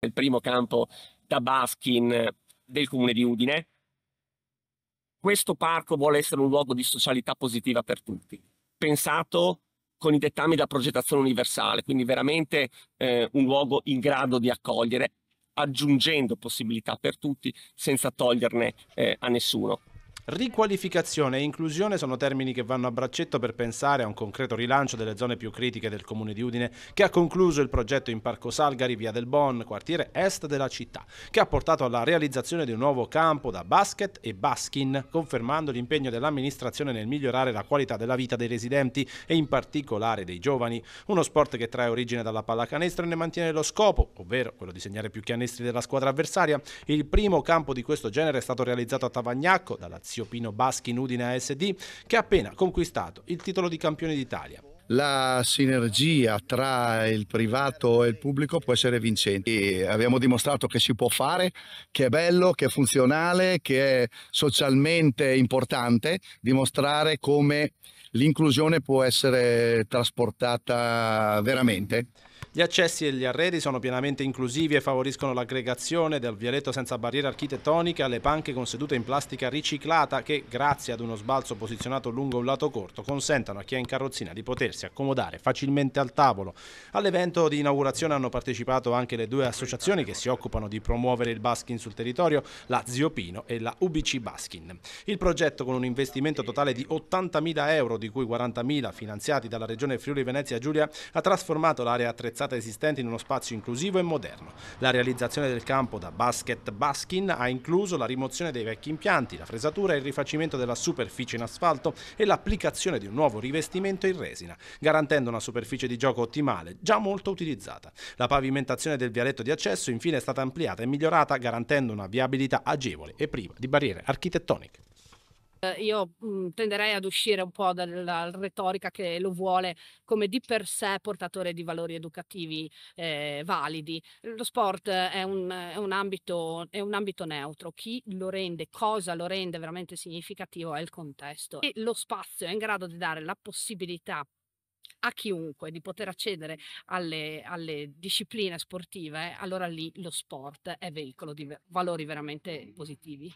nel primo campo da Baskin eh, del comune di Udine. Questo parco vuole essere un luogo di socialità positiva per tutti, pensato con i dettami da progettazione universale, quindi veramente eh, un luogo in grado di accogliere, aggiungendo possibilità per tutti senza toglierne eh, a nessuno. Riqualificazione e inclusione sono termini che vanno a braccetto per pensare a un concreto rilancio delle zone più critiche del comune di Udine, che ha concluso il progetto in Parco Salgari, via del Bon, quartiere est della città, che ha portato alla realizzazione di un nuovo campo da basket e baskin, confermando l'impegno dell'amministrazione nel migliorare la qualità della vita dei residenti e in particolare dei giovani. Uno sport che trae origine dalla pallacanestro e ne mantiene lo scopo, ovvero quello di segnare più canestri della squadra avversaria. Il primo campo di questo genere è stato realizzato a Tavagnacco dall'azione Lazio Pino Baschi Nudina SD che ha appena conquistato il titolo di campione d'Italia. La sinergia tra il privato e il pubblico può essere vincente. E abbiamo dimostrato che si può fare, che è bello, che è funzionale, che è socialmente importante dimostrare come l'inclusione può essere trasportata veramente. Gli accessi e gli arredi sono pienamente inclusivi e favoriscono l'aggregazione del vialetto senza barriera architettonica alle panche con sedute in plastica riciclata che, grazie ad uno sbalzo posizionato lungo un lato corto, consentono a chi è in carrozzina di potersi accomodare facilmente al tavolo. All'evento di inaugurazione hanno partecipato anche le due associazioni che si occupano di promuovere il baskin sul territorio, la Ziopino e la UBC Baskin. Il progetto con un investimento totale di 80.000 euro, di cui 40.000 finanziati dalla Regione Friuli Venezia Giulia, ha trasformato l'area attrezzata portata esistente in uno spazio inclusivo e moderno. La realizzazione del campo da basket baskin ha incluso la rimozione dei vecchi impianti, la fresatura e il rifacimento della superficie in asfalto e l'applicazione di un nuovo rivestimento in resina, garantendo una superficie di gioco ottimale, già molto utilizzata. La pavimentazione del vialetto di accesso infine è stata ampliata e migliorata garantendo una viabilità agevole e priva di barriere architettoniche. Eh, io mh, mm, tenderei ad uscire un po' dalla retorica che lo vuole come di per sé portatore di valori educativi eh, validi. Lo sport è un, è, un ambito, è un, ambito, neutro, chi lo rende, cosa lo rende veramente significativo è il contesto e lo spazio è in grado di dare la possibilità a chiunque di poter accedere alle, alle discipline sportive, allora lì lo sport è veicolo di valori veramente positivi.